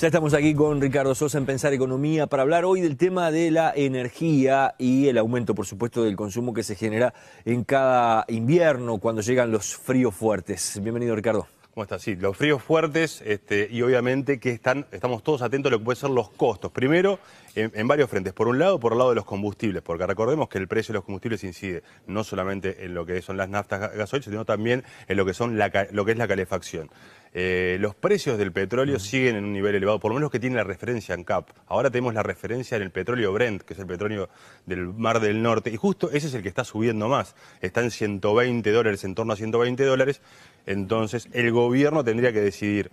Ya estamos aquí con Ricardo Sosa en Pensar Economía para hablar hoy del tema de la energía y el aumento, por supuesto, del consumo que se genera en cada invierno cuando llegan los fríos fuertes. Bienvenido, Ricardo. ¿Cómo estás? Sí, los fríos fuertes este, y obviamente que estamos todos atentos a lo que pueden ser los costos. Primero, en, varios frentes. Por un lado, por el lado de los combustibles, porque recordemos que el precio de los combustibles incide no solamente en lo que son las naftas gasoil, sino también en lo que, son lo que es la calefacción. Eh, los precios del petróleo siguen en un nivel elevado, por lo menos que tiene la referencia en CAP. Ahora tenemos la referencia en el petróleo Brent, que es el petróleo del Mar del Norte, y justo ese es el que está subiendo más. Está en 120 dólares, en torno a 120 dólares. Entonces, el gobierno tendría que decidir.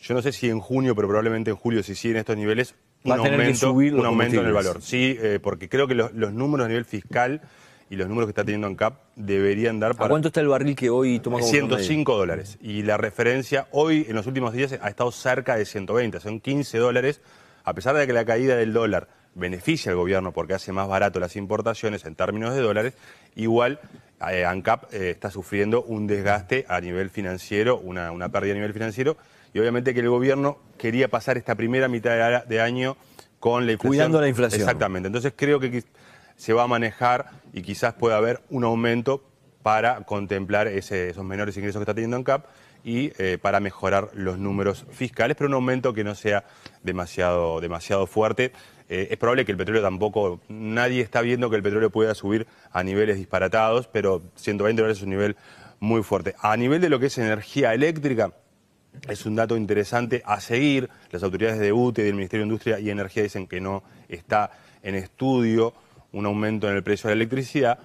Yo no sé si en junio, pero probablemente en julio, si siguen estos niveles, un, aumento, en el valor. Sí, eh, porque creo que los números a nivel fiscal y los números que está teniendo ANCAP deberían dar para... ¿A cuánto está el barril que hoy toma 105 dólares. Y la referencia hoy, en los últimos días, ha estado cerca de 120, son 15 dólares. A pesar de que la caída del dólar beneficia al gobierno porque hace más barato las importaciones en términos de dólares, igual eh, ANCAP eh, está sufriendo un desgaste a nivel financiero, una, una pérdida a nivel financiero. Y obviamente que el gobierno quería pasar esta primera mitad de, año con la Cuidando la inflación. Exactamente. Entonces creo que se va a manejar y quizás pueda haber un aumento para contemplar esos menores ingresos que está teniendo en CAP y eh, para mejorar los números fiscales, pero un aumento que no sea demasiado, demasiado fuerte. Eh, es probable que el petróleo tampoco, nadie está viendo que el petróleo pueda subir a niveles disparatados, pero 120 dólares es un nivel muy fuerte. A nivel de lo que es energía eléctrica, es un dato interesante a seguir. Las autoridades de UTE, del Ministerio de Industria y Energía dicen que no está en estudio un aumento en el precio de la electricidad,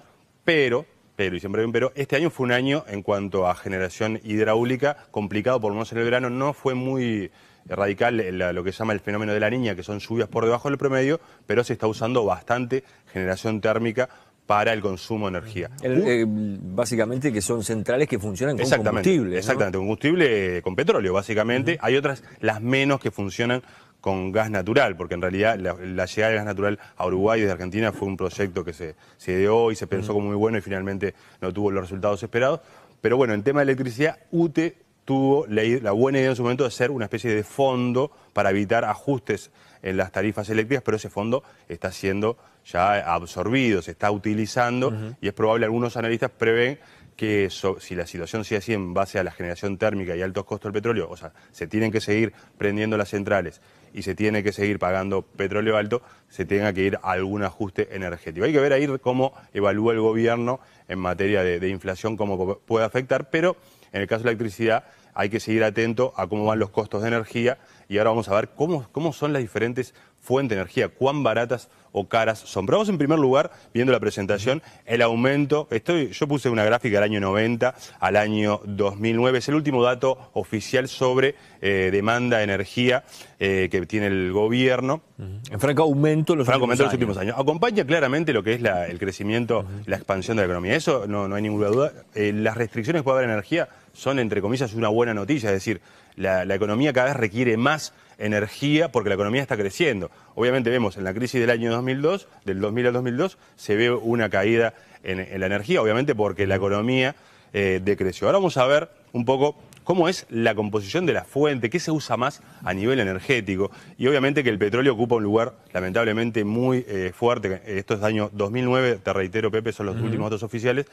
pero, pero, y siempre un pero, este año fue un año en cuanto a generación hidráulica complicado, por lo menos en el verano no fue muy radical lo que se llama el fenómeno de la niña, que son lluvias por debajo del promedio, pero se está usando bastante generación térmica para el consumo de energía. Uh. Eh, básicamente que son centrales que funcionan con combustible. Exactamente, combustible con petróleo, básicamente. Hay otras, las menos, que funcionan con gas natural, porque en realidad la, llegada del gas natural a Uruguay desde Argentina fue un proyecto que se, se dio y se pensó como muy bueno y finalmente no tuvo los resultados esperados. Pero bueno, en tema de electricidad, UTE tuvo la, buena idea en su momento de hacer una especie de fondo para evitar ajustes en las tarifas eléctricas, pero ese fondo está siendo ya absorbido, se está utilizando y es probable, algunos analistas prevén que si la situación sigue así en base a la generación térmica y altos costos del petróleo, o sea, se tienen que seguir prendiendo las centrales y se tiene que seguir pagando petróleo alto, se tenga que ir a algún ajuste energético. Hay que ver ahí cómo evalúa el gobierno en materia de inflación, cómo puede afectar, pero en el caso de la electricidad hay que seguir atento a cómo van los costos de energía y ahora vamos a ver cómo, son las diferentes fuentes de energía, cuán baratas o caras son. Pero vamos en primer lugar, viendo la presentación, el aumento. yo puse una gráfica del año 90 al año 2009. Es el último dato oficial sobre eh, demanda de energía eh, que tiene el gobierno. En franco aumento en los, últimos, años. Acompaña claramente lo que es el crecimiento, la expansión de la economía. Eso no, hay ninguna duda. Eh, las restricciones que puede haber energía son, entre comillas, una buena noticia. Es decir, la, economía cada vez requiere más energía porque la economía está creciendo. Obviamente vemos en la crisis del año 2002, del 2000 al 2002, se ve una caída en, la energía, obviamente porque la economía eh, decreció. Ahora vamos a ver un poco cómo es la composición de la fuente, qué se usa más a nivel energético. Y obviamente que el petróleo ocupa un lugar lamentablemente muy eh, fuerte. Esto es año 2009, te reitero Pepe, son los últimos datos oficiales,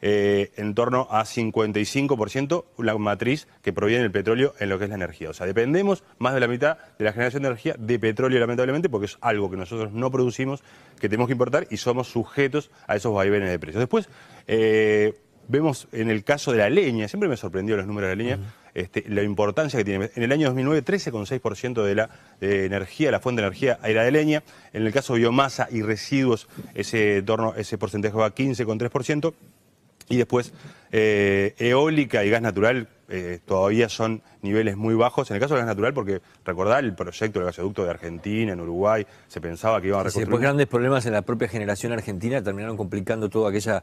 eh, en torno a 55% la matriz que proviene del petróleo en lo que es la energía. O sea, dependemos más de la mitad de la generación de energía de petróleo, lamentablemente, porque es algo que nosotros no producimos, que tenemos que importar y somos sujetos a esos vaivenes de precios. Después, eh, vemos en el caso de la leña, siempre me sorprendió los números de la leña, este, la importancia que tiene. En el año 2009, 13,6% de la energía, la fuente de energía era de leña. En el caso de biomasa y residuos, ese, torno, ese porcentaje va a 15,3%. Y después, eh, eólica y gas natural eh, todavía son niveles muy bajos. En el caso del gas natural, porque recordar el proyecto del gasoducto de Argentina, en Uruguay, se pensaba que iban a reconstruir. Después grandes problemas en la propia generación argentina terminaron complicando toda aquella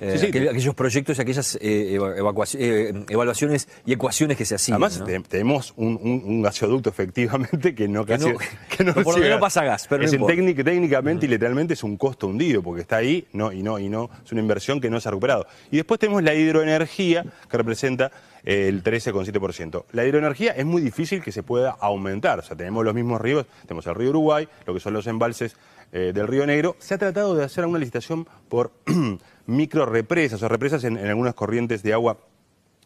eh, aquellos proyectos, y aquellas eh, eh, evaluaciones y ecuaciones que se hacían. Además, tenemos un, gasoducto efectivamente que no, que no, pasa gas. Pero técnicamente y literalmente es un costo hundido porque está ahí no, y, no, y no es una inversión que no se ha recuperado. Y después tenemos la hidroenergía que representa el 13,7%. La hidroenergía es muy difícil que se pueda aumentar. O sea, tenemos los mismos ríos, tenemos el río Uruguay, lo que son los embalses eh, del Río Negro, se ha tratado de hacer una licitación por micro represas o represas en, algunas corrientes de agua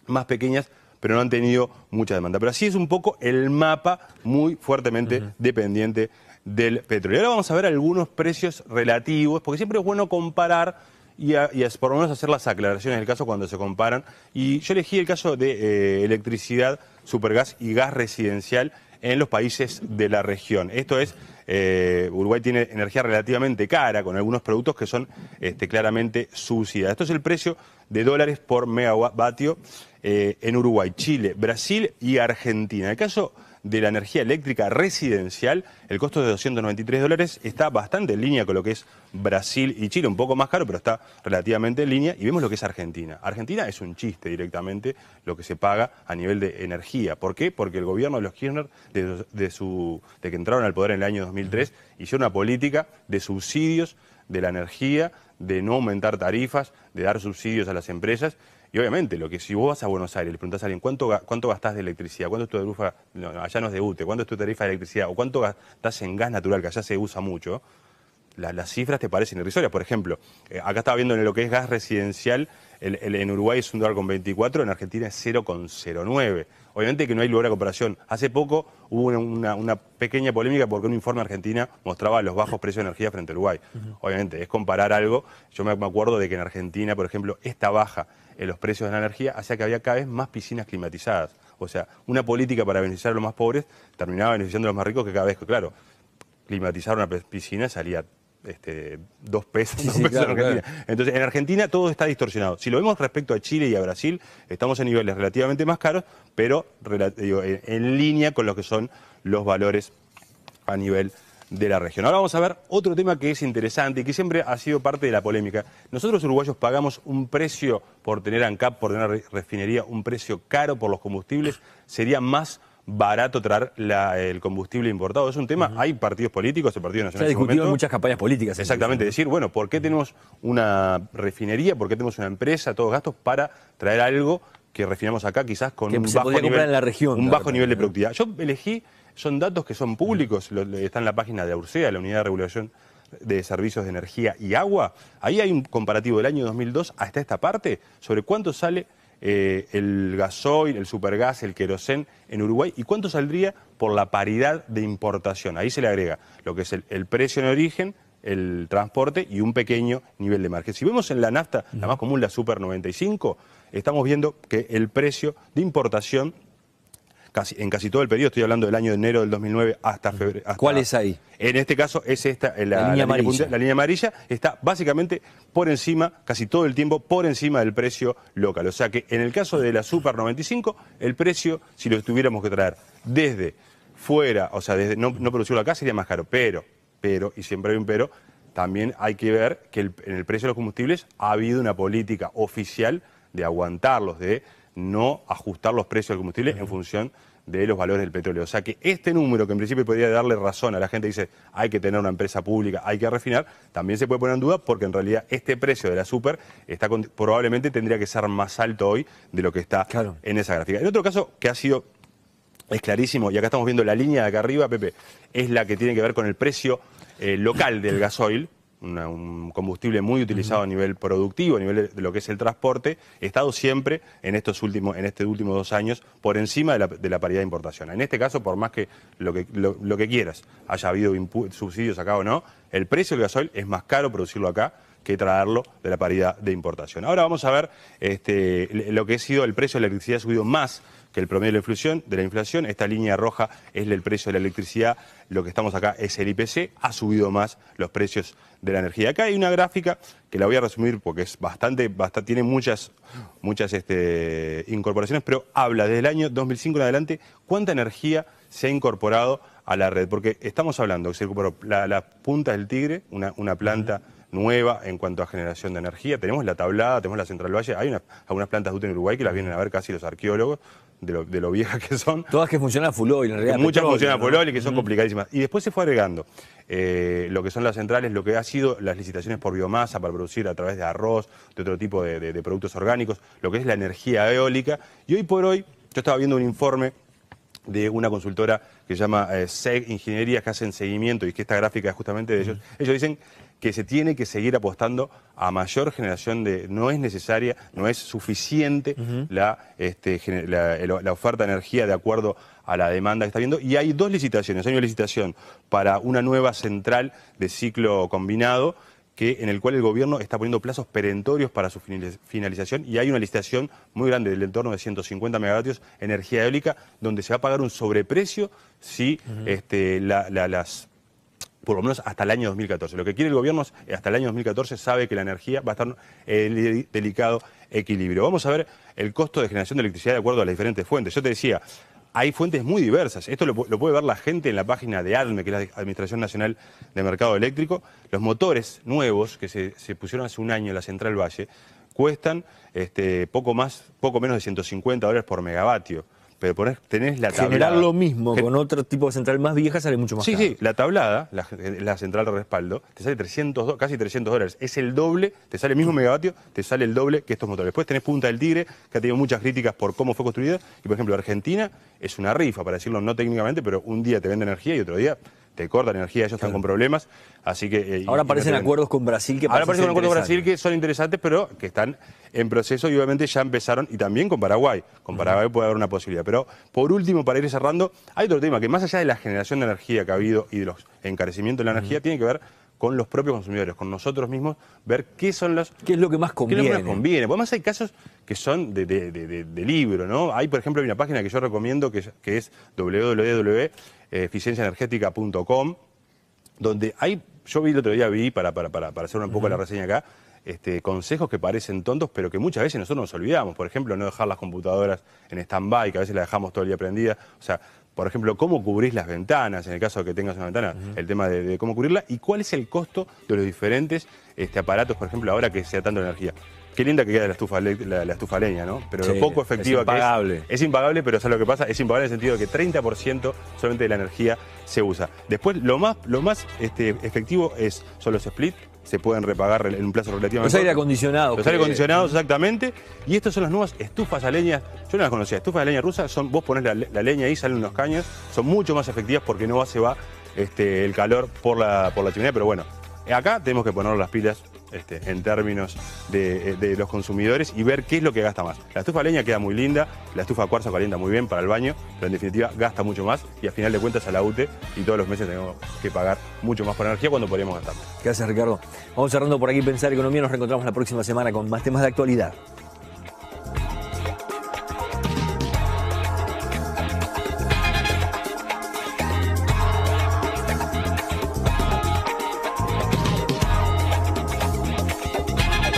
más pequeñas pero no han tenido mucha demanda. Pero así es un poco el mapa muy fuertemente dependiente del petróleo. ahora vamos a ver algunos precios relativos, porque siempre es bueno comparar y, por lo menos hacer las aclaraciones del caso cuando se comparan. Y yo elegí el caso de eh, electricidad, supergas y gas residencial en los países de la región. Esto es, eh, Uruguay tiene energía relativamente cara, con algunos productos que son este, claramente subsidiados. Esto es el precio de dólares por megavatio eh, en Uruguay, Chile, Brasil y Argentina. El caso de la energía eléctrica residencial, el costo de 293 dólares está bastante en línea con lo que es Brasil y Chile, un poco más caro, pero está relativamente en línea. Y vemos lo que es Argentina. Argentina es un chiste directamente lo que se paga a nivel de energía. ¿Por qué? Porque el gobierno de los Kirchner, de, su, de que entraron al poder en el año 2003, hizo una política de subsidios de la energía, de no aumentar tarifas, de dar subsidios a las empresas y obviamente, lo que si vos vas a Buenos Aires, le preguntás a alguien cuánto, cuánto gastás de electricidad, cuánto es tu tarifa, allá nos de cuánto es tu tarifa de electricidad, o cuánto gastás en gas natural, que allá se usa mucho, las cifras te parecen irrisorias. Por ejemplo, eh, acá estaba viendo en lo que es gas residencial, en Uruguay es un dólar con 24, en Argentina es 0,09. Obviamente que no hay lugar a comparación. Hace poco hubo una, pequeña polémica porque un informe de Argentina mostraba los bajos precios de energía frente a Uruguay. Obviamente, es comparar algo. Yo me acuerdo de que en Argentina, por ejemplo, esta baja en eh, los precios de la energía hacía que había cada vez más piscinas climatizadas. O sea, una política para beneficiar a los más pobres terminaba beneficiando a los más ricos que cada vez claro, climatizar una piscina salía este, dos pesos, en Argentina. Entonces, en Argentina todo está distorsionado. Si lo vemos respecto a Chile y a Brasil, estamos en niveles relativamente más caros, pero en, en línea con lo que son los valores a nivel de la región. Ahora vamos a ver otro tema que es interesante y que siempre ha sido parte de la polémica. Nosotros uruguayos pagamos un precio por tener ANCAP, por tener refinería, un precio caro por los combustibles. Sería más barato traer el combustible importado. Es un tema, hay partidos políticos, el Partido Nacional... Se ha discutido muchas campañas políticas. Exactamente, decir, bueno, ¿por qué tenemos una refinería, por qué tenemos una empresa, todos gastos para traer algo que refinamos acá quizás con un bajo nivel de productividad? Yo elegí son datos que son públicos, están está en la página de URSEA, la Unidad de Regulación de Servicios de Energía y Agua. Ahí hay un comparativo del año 2002 hasta esta parte sobre cuánto sale eh, el gasoil, el supergas, el querosén en Uruguay y cuánto saldría por la paridad de importación. Ahí se le agrega lo que es el, el precio en origen, el transporte y un pequeño nivel de margen. Si vemos en la nafta, la más común, la Super 95, estamos viendo que el precio de importación en casi todo el periodo, estoy hablando del año de enero del 2009 hasta febrero. ¿Cuál es ahí? En este caso es esta, eh, la, línea amarilla. amarilla está básicamente por encima, casi todo el tiempo, por encima del precio local. O sea que en el caso de la Super 95, el precio, si lo tuviéramos que traer desde fuera, o sea, desde no, producirlo acá sería más caro, pero, pero, y siempre hay un pero, también hay que ver que en el precio de los combustibles ha habido una política oficial de aguantarlos, de no ajustar los precios de combustibles en función de los valores del petróleo. O sea que este número, que en principio podría darle razón a la gente, dice hay que tener una empresa pública, hay que refinar, también se puede poner en duda porque en realidad este precio de la super está probablemente tendría que ser más alto hoy de lo que está en esa gráfica. El otro caso que ha sido es clarísimo, y acá estamos viendo la línea de acá arriba, Pepe, es la que tiene que ver con el precio eh, local del gasoil, un combustible muy utilizado a nivel productivo, a nivel de lo que es el transporte, estado siempre en estos últimos, en estos últimos dos años por encima de la, paridad de importación. En este caso, por más que lo que, lo que quieras, haya habido subsidios acá o no, el precio del gasoil es más caro producirlo acá que traerlo de la paridad de importación. Ahora vamos a ver este, lo que ha sido el precio de la electricidad ha subido más que el promedio de la inflación, de la inflación. Esta línea roja es el precio de la electricidad, lo que estamos acá es el IPC, ha subido más los precios de la energía. Acá hay una gráfica que la voy a resumir porque es bastante, bastante tiene muchas, muchas este, incorporaciones, pero habla desde el año 2005 en adelante cuánta energía se ha incorporado a la red, porque estamos hablando la, punta del tigre, una, planta nueva en cuanto a generación de energía. Tenemos la tablada, tenemos la Central Valle, hay algunas plantas de UTE en Uruguay que las vienen a ver casi los arqueólogos. De lo, viejas que son. Todas que funcionan full oil, en realidad. Muchas funcionan a full oil y que son complicadísimas. Y después se fue agregando eh, lo que son las centrales, lo que ha sido las licitaciones por biomasa para producir a través de arroz, de otro tipo de, productos orgánicos, lo que es la energía eólica. Y hoy por hoy, yo estaba viendo un informe de una consultora que se llama eh, SEG Ingeniería, que hacen seguimiento y que esta gráfica es justamente de ellos. Ellos dicen que se tiene que seguir apostando a mayor generación de... No es necesaria, no es suficiente este, la, oferta de energía de acuerdo a la demanda que está viendo Y hay dos licitaciones. Hay una licitación para una nueva central de ciclo combinado que, en el cual el gobierno está poniendo plazos perentorios para su finalización y hay una licitación muy grande del entorno de 150 megavatios energía eólica donde se va a pagar un sobreprecio si este, las por lo menos hasta el año 2014. Lo que quiere el gobierno es, eh, hasta el año 2014 sabe que la energía va a estar eh, en delicado equilibrio. Vamos a ver el costo de generación de electricidad de acuerdo a las diferentes fuentes. Yo te decía, hay fuentes muy diversas. Esto lo, puede ver la gente en la página de Arme, que es la Administración Nacional de Mercado Eléctrico. Los motores nuevos que se, pusieron hace un año en la Central Valle cuestan este, poco, más, poco menos de 150 dólares por megavatio pero tenés la tablada. Generar lo mismo con otro tipo de central más vieja sale mucho más Sí, sí, la tablada, eh, la, central de respaldo, te sale 300, casi 300 dólares. Es el doble, te sale el mismo mm. megavatio, te sale el doble que estos motores. Después tenés Punta del Tigre, que ha tenido muchas críticas por cómo fue construida. Y, por ejemplo, Argentina es una rifa, para decirlo no técnicamente, pero un día te vende energía y otro día te la energía, ellos están con problemas, así que... Eh, ahora aparecen acuerdos con Brasil que Ahora aparecen acuerdos con Brasil que son interesantes, pero que están en proceso y obviamente ya empezaron, y también con Paraguay, con Paraguay puede haber una posibilidad. Pero por último, para ir cerrando, hay otro tema que más allá de la generación de energía que ha habido y de los encarecimientos de la energía, tiene que ver con los propios consumidores, con nosotros mismos, ver qué son los... ¿Qué es lo que más conviene? ¿Qué más conviene? además hay casos que son de, libro, ¿no? Hay, por ejemplo, una página que yo recomiendo que, es www.eficienciaenergética.com, donde hay, yo vi el otro día, vi, para, para, para, para hacer un poco la reseña acá, este, consejos que parecen tontos, pero que muchas veces nosotros nos olvidamos. Por ejemplo, no dejar las computadoras en stand-by, que a veces las dejamos todo el día prendida. O sea, por ejemplo, cómo cubrís las ventanas, en el caso de que tengas una ventana, el tema de, cómo cubrirla, y cuál es el costo de los diferentes este, aparatos, por ejemplo, ahora que sea tanto energía. Qué linda que queda la estufa, leña, ¿no? Pero lo poco efectiva es impagable. es. impagable, pero ¿sabes lo que pasa? Es impagable en el sentido de que 30% solamente de la energía se usa. Después, lo más, lo más este, efectivo es, son los splits, se pueden repagar en un plazo relativamente. Los aire acondicionados. Los aire acondicionados, exactamente. Y estas son las nuevas estufas a leña. Yo no las conocía. Estufas de leña rusa son, vos pones la, leña ahí, salen unos caños, son mucho más efectivas porque no se va este, el calor por la chimenea, pero bueno. Acá tenemos que poner las pilas este, en términos de, eh, de, los consumidores y ver qué es lo que gasta más. La estufa leña queda muy linda, la estufa cuarzo calienta muy bien para el baño, pero en definitiva gasta mucho más y al final de cuentas a la UTE y todos los meses tenemos que pagar mucho más por energía cuando podríamos gastar. Gracias Ricardo. Vamos cerrando por aquí Pensar Economía, nos reencontramos la próxima semana con más temas de actualidad.